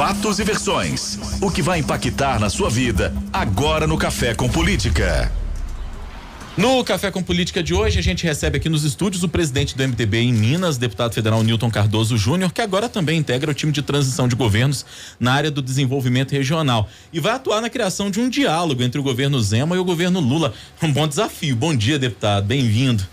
fatos e versões. O que vai impactar na sua vida agora no Café com Política. No Café com Política de hoje, a gente recebe aqui nos estúdios o presidente do MDB em Minas, deputado federal Newton Cardoso Júnior, que agora também integra o time de transição de governos na área do desenvolvimento regional e vai atuar na criação de um diálogo entre o governo Zema e o governo Lula. Um bom desafio. Bom dia, deputado. Bem-vindo.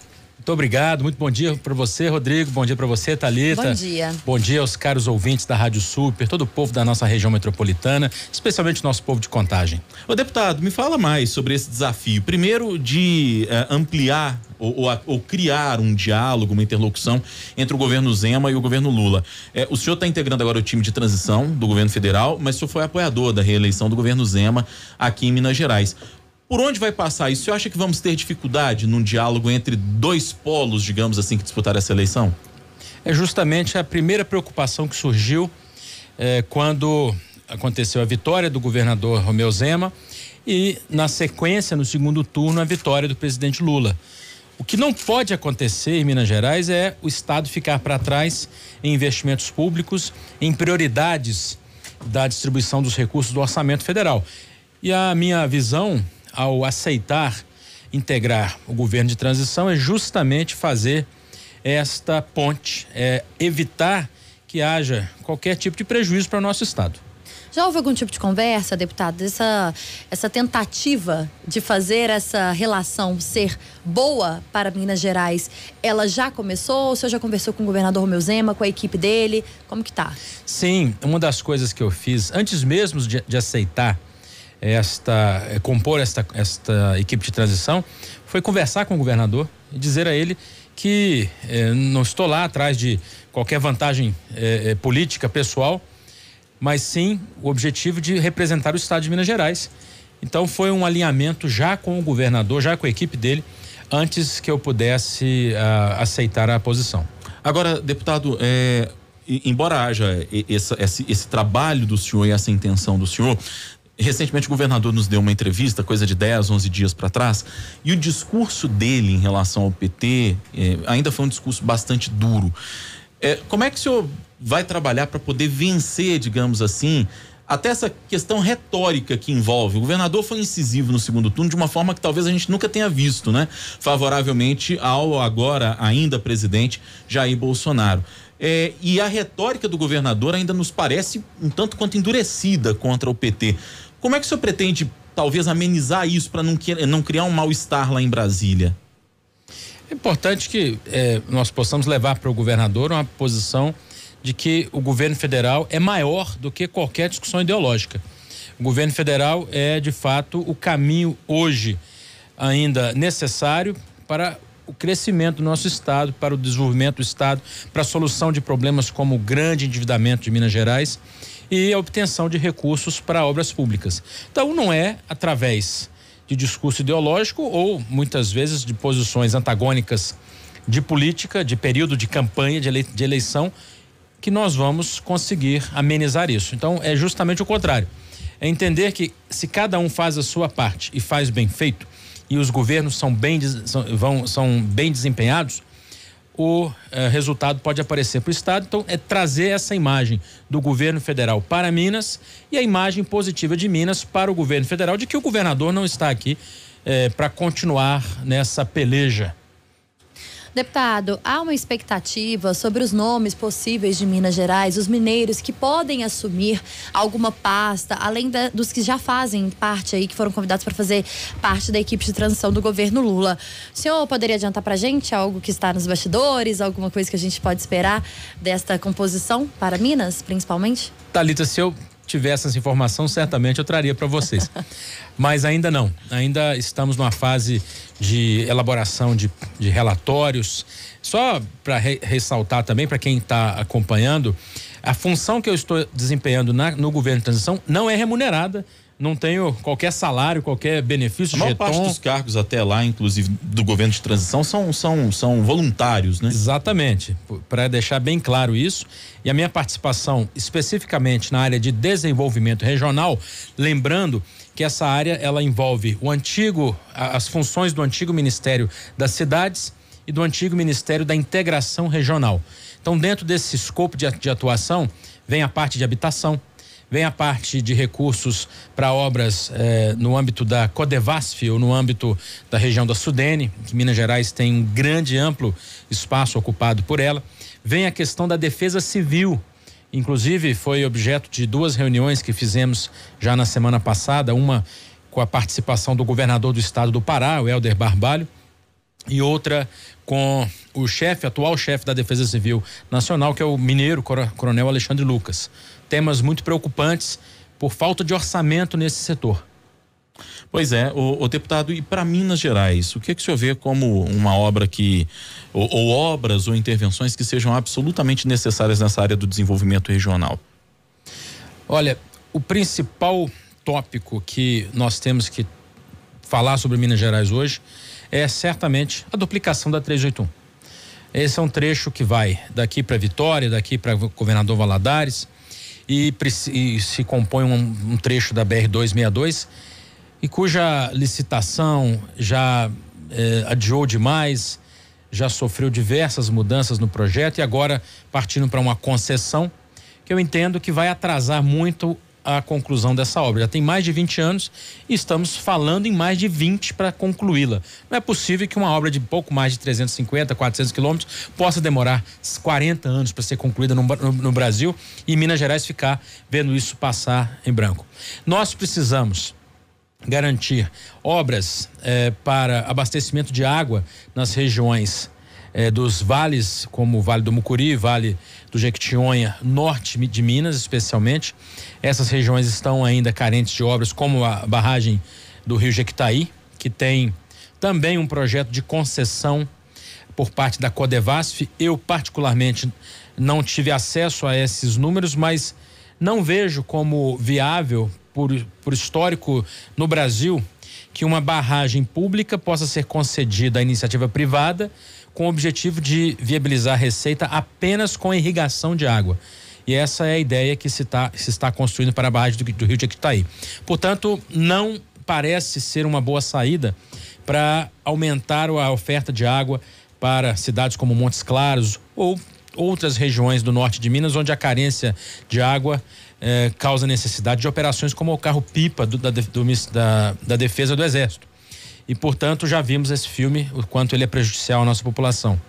Muito obrigado, muito bom dia para você, Rodrigo. Bom dia para você, Talita. Bom dia. Bom dia aos caros ouvintes da Rádio Super, todo o povo da nossa região metropolitana, especialmente o nosso povo de Contagem. Ô deputado, me fala mais sobre esse desafio. Primeiro de eh, ampliar ou, ou, ou, criar um diálogo, uma interlocução entre o governo Zema e o governo Lula. Eh, o senhor está integrando agora o time de transição do governo federal, mas o senhor foi apoiador da reeleição do governo Zema aqui em Minas Gerais. Por onde vai passar isso? Você acha que vamos ter dificuldade num diálogo entre dois polos, digamos assim, que disputaram essa eleição? É justamente a primeira preocupação que surgiu eh, quando aconteceu a vitória do governador Romeu Zema e, na sequência, no segundo turno, a vitória do presidente Lula. O que não pode acontecer em Minas Gerais é o Estado ficar para trás em investimentos públicos, em prioridades da distribuição dos recursos do orçamento federal. E a minha visão ao aceitar integrar o governo de transição é justamente fazer esta ponte, é evitar que haja qualquer tipo de prejuízo para o nosso Estado. Já houve algum tipo de conversa, deputado, essa, essa tentativa de fazer essa relação ser boa para Minas Gerais? Ela já começou? O senhor já conversou com o governador Romeu Zema, com a equipe dele? Como que tá? Sim, uma das coisas que eu fiz, antes mesmo de, de aceitar esta eh, compor esta, esta equipe de transição foi conversar com o governador e dizer a ele que eh, não estou lá atrás de qualquer vantagem eh, eh, política pessoal, mas sim o objetivo de representar o Estado de Minas Gerais. Então foi um alinhamento já com o governador, já com a equipe dele, antes que eu pudesse ah, aceitar a posição. Agora, deputado, é, embora haja esse, esse, esse, trabalho do senhor e essa intenção do senhor, Recentemente o governador nos deu uma entrevista, coisa de 10, 11 dias para trás, e o discurso dele em relação ao PT é, ainda foi um discurso bastante duro. É, como é que o senhor vai trabalhar para poder vencer, digamos assim, até essa questão retórica que envolve. O governador foi incisivo no segundo turno de uma forma que talvez a gente nunca tenha visto, né? Favoravelmente ao agora ainda presidente Jair Bolsonaro. É, e a retórica do governador ainda nos parece um tanto quanto endurecida contra o PT. Como é que o senhor pretende, talvez, amenizar isso para não, não, criar um mal-estar lá em Brasília? É importante que é, nós possamos levar para o governador uma posição de que o governo federal é maior do que qualquer discussão ideológica. O governo federal é, de fato, o caminho hoje ainda necessário para o crescimento do nosso Estado, para o desenvolvimento do Estado, para a solução de problemas como o grande endividamento de Minas Gerais e a obtenção de recursos para obras públicas. Então, não é através de discurso ideológico ou, muitas vezes, de posições antagônicas de política, de período de campanha, de, eleição, que nós vamos conseguir amenizar isso. Então, é justamente o contrário. É entender que se cada um faz a sua parte e faz bem feito, e os governos são bem, são, vão, são bem desempenhados, o eh, resultado pode aparecer para o Estado. Então, é trazer essa imagem do governo federal para Minas e a imagem positiva de Minas para o governo federal, de que o governador não está aqui eh, para continuar nessa peleja Deputado, há uma expectativa sobre os nomes possíveis de Minas Gerais, os mineiros que podem assumir alguma pasta, além da, dos que já fazem parte aí, que foram convidados para fazer parte da equipe de transição do governo Lula. O senhor poderia adiantar para a gente algo que está nos bastidores, alguma coisa que a gente pode esperar desta composição para Minas, principalmente? Talita, se eu tivesse essa informação, certamente eu traria para vocês. Mas ainda não, ainda estamos numa fase de elaboração de, de relatórios. Só para re, ressaltar também, para quem está acompanhando, a função que eu estou desempenhando na, no governo de transição não é remunerada não tenho qualquer salário, qualquer benefício. A maior parte dos cargos até lá, inclusive do governo de transição, são, são, são voluntários, né? Exatamente. Para deixar bem claro isso, e a minha participação especificamente na área de desenvolvimento regional, lembrando que essa área ela envolve o antigo, as funções do antigo Ministério das Cidades e do antigo Ministério da Integração Regional. Então, dentro desse escopo de atuação, vem a parte de habitação, vem a parte de recursos para obras eh, no âmbito da Codevasf ou no âmbito da região da Sudene, que Minas Gerais tem um grande, amplo espaço ocupado por ela. Vem a questão da defesa civil. Inclusive, foi objeto de duas reuniões que fizemos já na semana passada, uma com a participação do governador do estado do Pará, o Helder Barbalho, e outra com o chefe, atual chefe da Defesa Civil Nacional, que é o mineiro Coronel Alexandre Lucas. Temas muito preocupantes por falta de orçamento nesse setor. Pois é, o, o deputado, e para Minas Gerais, o que, é que o senhor vê como uma obra que, ou, ou obras ou intervenções que sejam absolutamente necessárias nessa área do desenvolvimento regional? Olha, o principal tópico que nós temos que falar sobre Minas Gerais hoje é certamente a duplicação da 381. Esse é um trecho que vai daqui para Vitória, daqui para Governador Valadares e, e se compõe um, um trecho da BR 262 e cuja licitação já eh, adiou demais, já sofreu diversas mudanças no projeto e agora partindo para uma concessão que eu entendo que vai atrasar muito a conclusão dessa obra. Já tem mais de 20 anos e estamos falando em mais de 20 para concluí-la. Não é possível que uma obra de pouco mais de 350, 400 quilômetros possa demorar 40 anos para ser concluída no, no, no Brasil e Minas Gerais ficar vendo isso passar em branco. Nós precisamos garantir obras eh, para abastecimento de água nas regiões é, dos vales, como o Vale do Mucuri, Vale do Jequitinhonha, norte de Minas, especialmente. Essas regiões estão ainda carentes de obras, como a barragem do Rio Jequitaí, que tem também um projeto de concessão por parte da Codevasf. Eu, particularmente, não tive acesso a esses números, mas não vejo como viável, por, por histórico no Brasil, que uma barragem pública possa ser concedida à iniciativa privada com o objetivo de viabilizar a receita apenas com irrigação de água. E essa é a ideia que se, tá, se está construindo para a barragem do, do Rio de Equitaí. Portanto, não parece ser uma boa saída para aumentar a oferta de água para cidades como Montes Claros ou outras regiões do norte de Minas, onde a carência de água eh, causa necessidade de operações como o carro-pipa da, da, da Defesa do Exército. E, portanto, já vimos esse filme, o quanto ele é prejudicial à nossa população.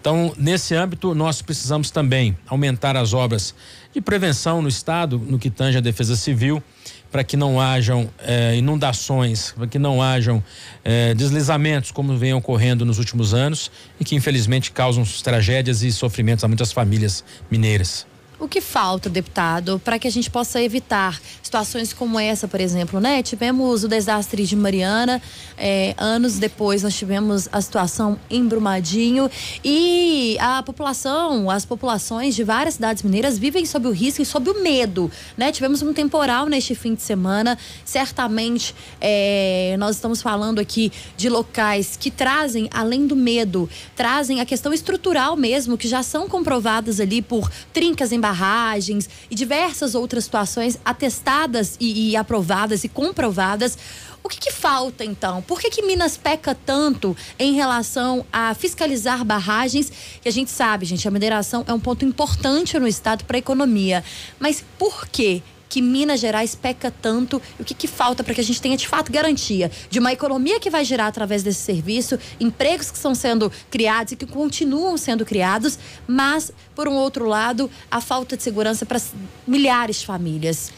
Então, nesse âmbito, nós precisamos também aumentar as obras de prevenção no Estado, no que tange a defesa civil, para que não hajam eh, inundações, para que não hajam eh, deslizamentos como vem ocorrendo nos últimos anos e que, infelizmente, causam tragédias e sofrimentos a muitas famílias mineiras. O que falta, deputado, para que a gente possa evitar situações como essa, por exemplo, né? Tivemos o desastre de Mariana, é, anos depois nós tivemos a situação em Brumadinho e a população, as populações de várias cidades mineiras vivem sob o risco e sob o medo, né? Tivemos um temporal neste fim de semana, certamente é, nós estamos falando aqui de locais que trazem, além do medo, trazem a questão estrutural mesmo, que já são comprovadas ali por trincas embarcadas barragens e diversas outras situações atestadas e, e aprovadas e comprovadas. O que, que, falta então? Por que, que Minas peca tanto em relação a fiscalizar barragens? Que a gente sabe, gente, a mineração é um ponto importante no estado para a economia. Mas por quê? que Minas Gerais peca tanto e o que, que falta para que a gente tenha de fato garantia de uma economia que vai girar através desse serviço, empregos que estão sendo criados e que continuam sendo criados, mas, por um outro lado, a falta de segurança para milhares de famílias.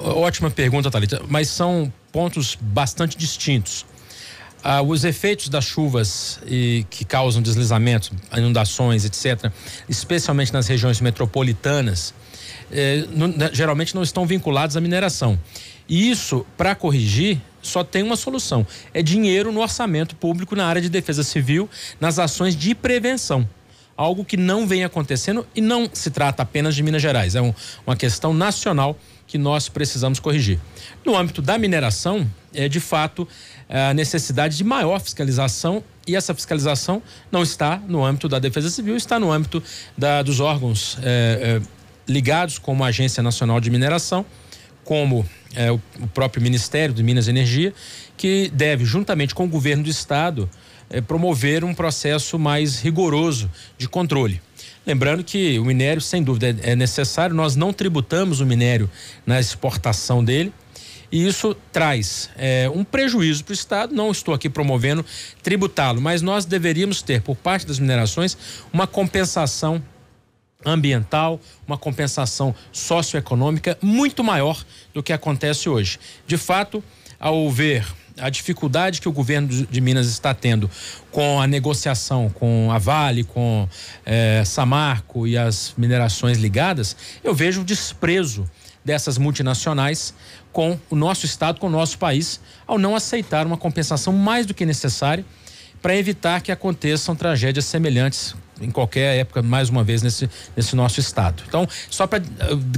Ótima pergunta, Thalita, mas são pontos bastante distintos. Ah, os efeitos das chuvas e, que causam deslizamentos, inundações, etc., especialmente nas regiões metropolitanas, eh, geralmente não estão vinculados à mineração. E isso, para corrigir, só tem uma solução: é dinheiro no orçamento público na área de defesa civil, nas ações de prevenção. Algo que não vem acontecendo e não se trata apenas de Minas Gerais, é um, uma questão nacional que nós precisamos corrigir. No âmbito da mineração, é de fato a necessidade de maior fiscalização e essa fiscalização não está no âmbito da Defesa Civil, está no âmbito da, dos órgãos é, é ligados, como a Agência Nacional de Mineração, como é, o próprio Ministério de Minas e Energia, que deve, juntamente com o governo do estado, é, promover um processo mais rigoroso de controle. Lembrando que o minério, sem dúvida, é, é necessário, nós não tributamos o minério na exportação dele. E isso traz é, um prejuízo para o Estado. Não estou aqui promovendo tributá-lo, mas nós deveríamos ter, por parte das minerações, uma compensação ambiental, uma compensação socioeconômica muito maior do que acontece hoje. De fato, ao ver a dificuldade que o governo de Minas está tendo com a negociação com a Vale, com eh, Samarco e as minerações ligadas, eu vejo o desprezo dessas multinacionais com o nosso estado, com o nosso país, ao não aceitar uma compensação mais do que necessária para evitar que aconteçam tragédias semelhantes em qualquer época, mais uma vez, nesse, nesse nosso estado. Então, só para eh,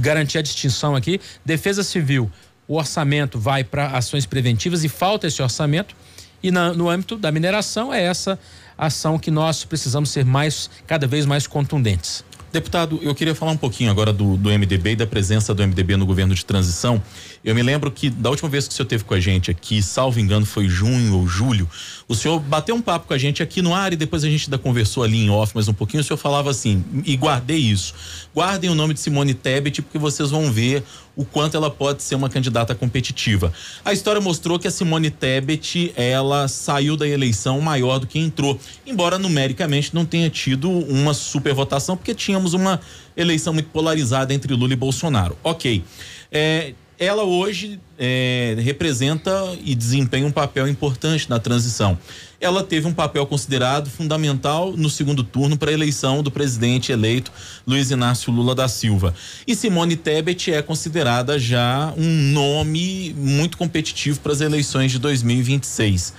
garantir a distinção aqui, Defesa Civil, o orçamento vai para ações preventivas e falta esse orçamento. E na, no âmbito da mineração, é essa ação que nós precisamos ser mais, cada vez mais contundentes. Deputado, eu queria falar um pouquinho agora do, do MDB e da presença do MDB no governo de transição. Eu me lembro que da última vez que o senhor teve com a gente aqui, salvo engano, foi junho ou julho, o senhor bateu um papo com a gente aqui no ar e depois a gente ainda conversou ali em off mais um pouquinho. O senhor falava assim, e guardei isso: guardem o nome de Simone Tebet, porque vocês vão ver o quanto ela pode ser uma candidata competitiva. A história mostrou que a Simone Tebet, ela saiu da eleição maior do que entrou, embora numericamente não tenha tido uma super votação, porque tínhamos uma eleição muito polarizada entre Lula e Bolsonaro. Ok. É, ela hoje é, representa e desempenha um papel importante na transição. Ela teve um papel considerado fundamental no segundo turno para a eleição do presidente eleito Luiz Inácio Lula da Silva. E Simone Tebet é considerada já um nome muito competitivo para as eleições de 2026.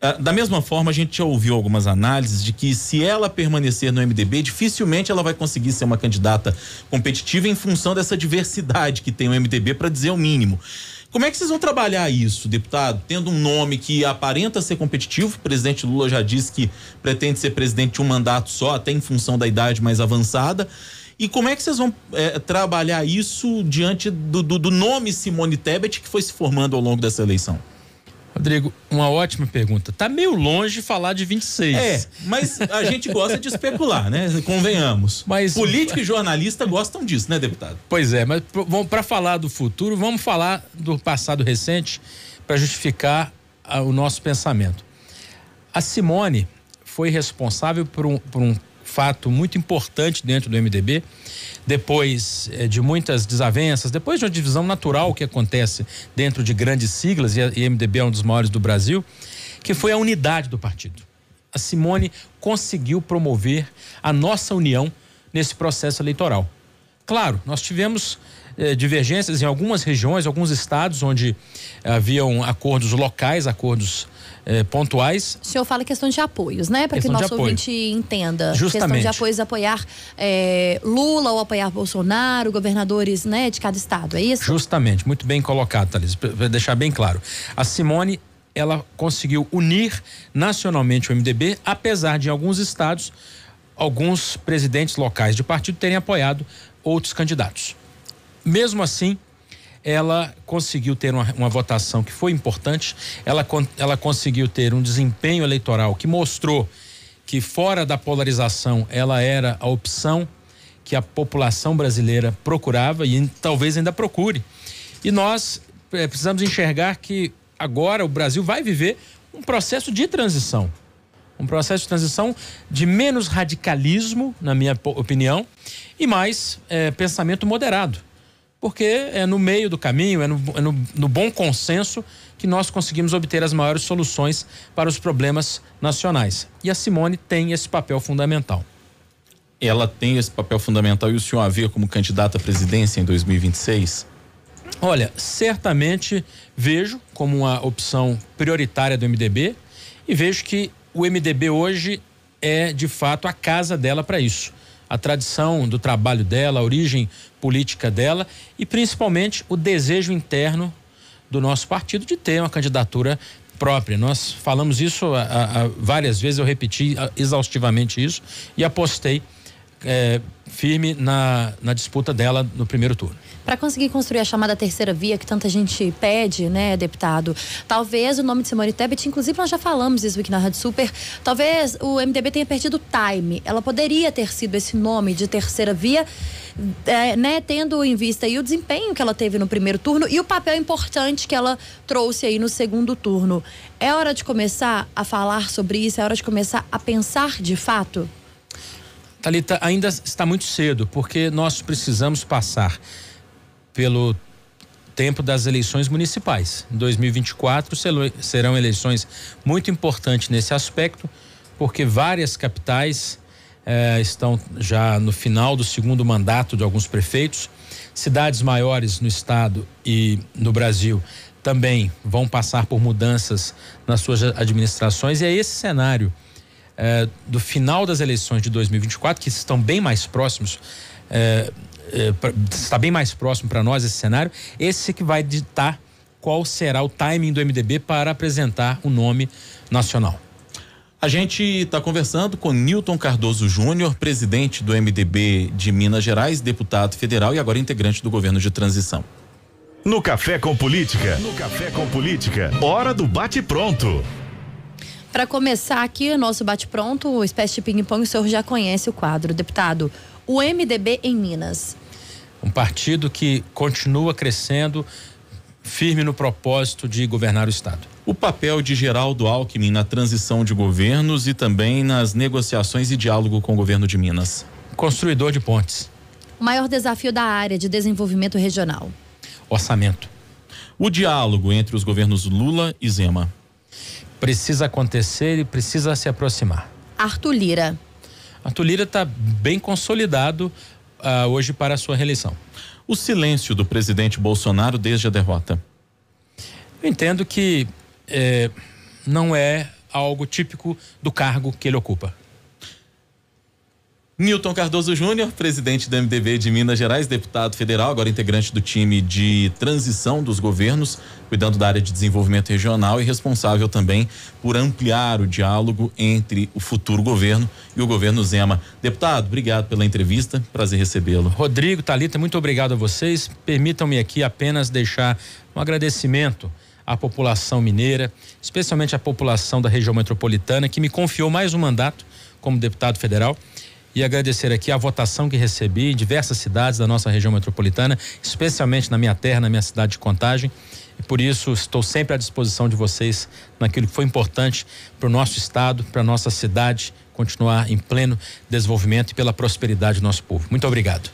Ah, da mesma forma, a gente já ouviu algumas análises de que se ela permanecer no MDB, dificilmente ela vai conseguir ser uma candidata competitiva em função dessa diversidade que tem o MDB, para dizer o mínimo. Como é que vocês vão trabalhar isso, deputado? Tendo um nome que aparenta ser competitivo, o presidente Lula já disse que pretende ser presidente de um mandato só, até em função da idade mais avançada. E como é que vocês vão é, trabalhar isso diante do, do, do nome Simone Tebet que foi se formando ao longo dessa eleição? Rodrigo, uma ótima pergunta. Tá meio longe falar de 26. É, mas a gente gosta de especular, né? Convenhamos. Mas político e jornalista gostam disso, né, deputado? Pois é, mas para falar do futuro, vamos falar do passado recente para justificar a, o nosso pensamento. A Simone foi responsável por um, por um fato muito importante dentro do MDB, depois eh, de muitas desavenças, depois de uma divisão natural que acontece dentro de grandes siglas, e, a, e MDB é um dos maiores do Brasil, que foi a unidade do partido. A Simone conseguiu promover a nossa união nesse processo eleitoral. Claro, nós tivemos eh, divergências em algumas regiões, alguns estados onde haviam acordos locais, acordos é, pontuais. O senhor fala questão de apoios, né? Para que o nosso ouvinte entenda. Justamente. Questão de apoios, apoiar é, Lula ou apoiar Bolsonaro, governadores né, de cada estado, é isso? Justamente, muito bem colocado, Thales, para deixar bem claro. A Simone ela conseguiu unir nacionalmente o MDB, apesar de em alguns estados, alguns presidentes locais de partido terem apoiado outros candidatos. Mesmo assim, ela conseguiu ter uma, uma votação que foi importante, ela, ela conseguiu ter um desempenho eleitoral que mostrou que fora da polarização ela era a opção que a população brasileira procurava e talvez ainda procure. E nós é, precisamos enxergar que agora o Brasil vai viver um processo de transição. Um processo de transição de menos radicalismo, na minha opinião, e mais é, pensamento moderado porque é no meio do caminho, é no, é no, no bom consenso que nós conseguimos obter as maiores soluções para os problemas nacionais. E a Simone tem esse papel fundamental ela tem esse papel fundamental e o senhor a vê como candidata à presidência em 2026? Olha, certamente vejo como uma opção prioritária do MDB e vejo que o MDB hoje é de fato a casa dela para isso a tradição do trabalho dela, a origem política dela e principalmente o desejo interno do nosso partido de ter uma candidatura própria. Nós falamos isso a, a, a várias vezes, eu repeti exaustivamente isso e apostei é, firme na, na disputa dela no primeiro turno para conseguir construir a chamada terceira via que tanta gente pede, né, deputado? Talvez o nome de Simone Tebet, inclusive nós já falamos isso aqui na Rádio Super, talvez o MDB tenha perdido time. Ela poderia ter sido esse nome de terceira via. É, né, tendo em vista aí o desempenho que ela teve no primeiro turno e o papel importante que ela trouxe aí no segundo turno. É hora de começar a falar sobre isso, é hora de começar a pensar de fato? Talita, ainda está muito cedo, porque nós precisamos passar pelo tempo das eleições municipais. Em 2024 serão eleições muito importantes nesse aspecto, porque várias capitais eh, estão já no final do segundo mandato de alguns prefeitos. Cidades maiores no estado e no Brasil também vão passar por mudanças nas suas administrações, e é esse cenário eh, do final das eleições de 2024, que estão bem mais próximos. Eh, está eh, bem mais próximo para nós esse cenário, esse que vai ditar qual será o timing do MDB para apresentar o nome nacional. A gente está conversando com Newton Cardoso Júnior, presidente do MDB de Minas Gerais, deputado federal e agora integrante do governo de transição. No Café com Política. No Café com Política. Hora do bate-pronto. Para começar aqui o nosso bate-pronto, o espécie de ping-pong, o senhor já conhece o quadro. Deputado, o MDB em Minas um partido que continua crescendo, firme no propósito de governar o Estado. O papel de Geraldo Alckmin na transição de governos e também nas negociações e diálogo com o governo de Minas. Construidor de pontes. O maior desafio da área de desenvolvimento regional. Orçamento. O diálogo entre os governos Lula e Zema. Precisa acontecer e precisa se aproximar. Arthur Lira. Arthur Lira está bem consolidado uh, hoje para a sua reeleição. O silêncio do presidente Bolsonaro desde a derrota? Eu entendo que eh, não é algo típico do cargo que ele ocupa. Newton Cardoso Júnior, presidente do MDB de Minas Gerais, deputado federal, agora integrante do time de transição dos governos, cuidando da área de desenvolvimento regional e responsável também por ampliar o diálogo entre o futuro governo e o governo Zema. Deputado, obrigado pela entrevista, prazer recebê-lo. Rodrigo, Talita, muito obrigado a vocês. Permitam-me aqui apenas deixar um agradecimento à população mineira, especialmente à população da região metropolitana, que me confiou mais um mandato como deputado federal e agradecer aqui a votação que recebi em diversas cidades da nossa região metropolitana, especialmente na minha terra, na minha cidade de Contagem. E por isso estou sempre à disposição de vocês naquilo que foi importante para o nosso estado, para a nossa cidade continuar em pleno desenvolvimento e pela prosperidade do nosso povo. Muito obrigado.